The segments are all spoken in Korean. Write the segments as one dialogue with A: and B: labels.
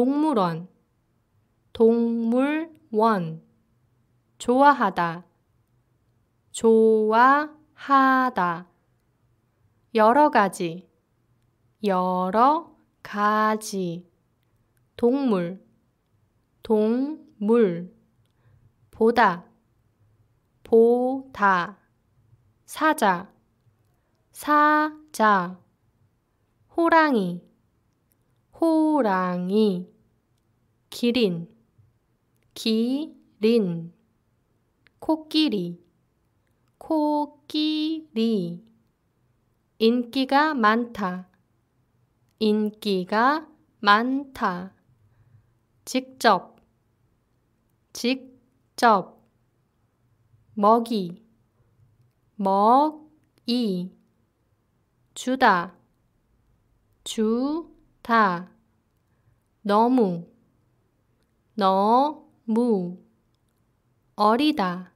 A: 동물원, 동물원, 좋아하다, 좋아하다, 여러 가지, 여러 가지, 동물, 동물, 보다, 보다, 사자, 사자, 호랑이, 호랑이 기린 기린 코끼리 코끼리 인기가 많다 인기가 많다 직접 직접 먹이 먹이 주다 주 다, 너무, 너무, 어리다,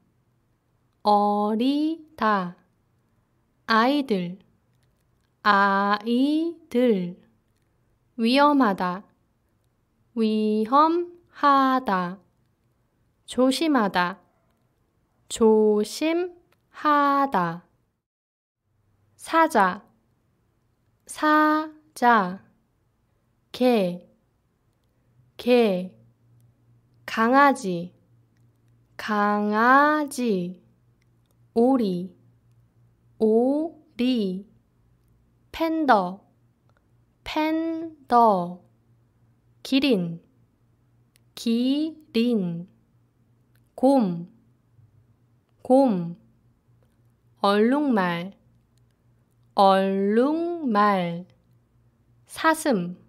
A: 어리다, 아이들, 아이들, 위험하다, 위험하다, 조심하다, 조심하다, 사자, 사자, 개, 개, 강아지, 강아지, 오리, 오리, 팬더, 팬더, 기린, 기린, 곰, 곰, 얼룩말, 얼룩말, 사슴,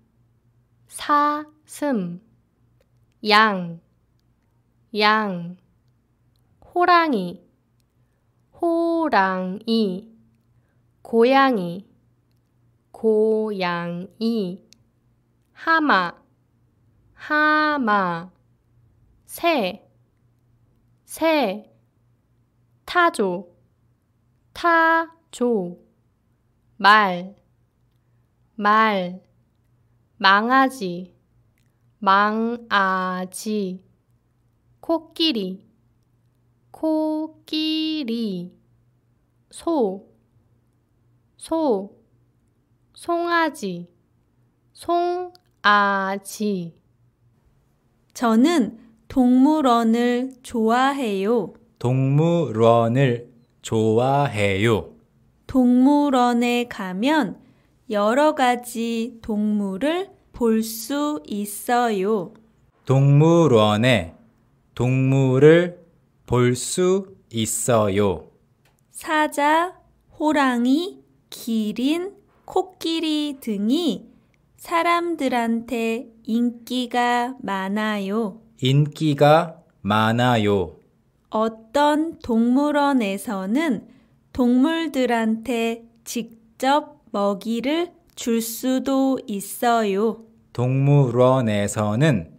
A: 사슴 양, 양 호랑이 호랑이 고양이 고양이 하마 하마 새, 새 타조 타조 말, 말 망아지, 망아지, 코끼리, 코끼리, 소, 소, 송아지,
B: 송아지. 저는 동물원을 좋아해요.
C: 동물원을 좋아해요.
B: 동물원에 가면 여러 가지 동물을 볼 수 있어요.
C: 동물원에 동물을 볼 수 있어요.
B: 사자, 호랑이, 기린, 코끼리 등이 사람들한테 인기가 많아요.
C: 인기가 많아요.
B: 어떤 동물원에서는 동물들한테 직접 먹이를 줄 수도 있어요.
C: 동물원에서는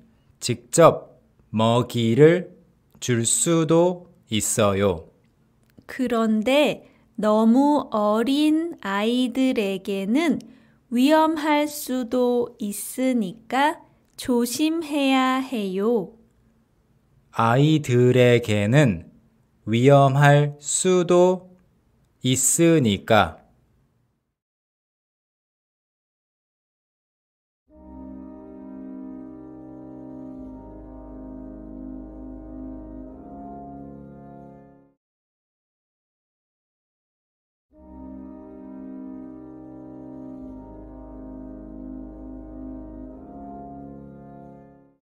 C: 직접 먹이를 줄 수도 있어요.
B: 그런데 너무 어린 아이들에게는 위험할 수도 있으니까 조심해야 해요.
C: 아이들에게는 위험할 수도 있으니까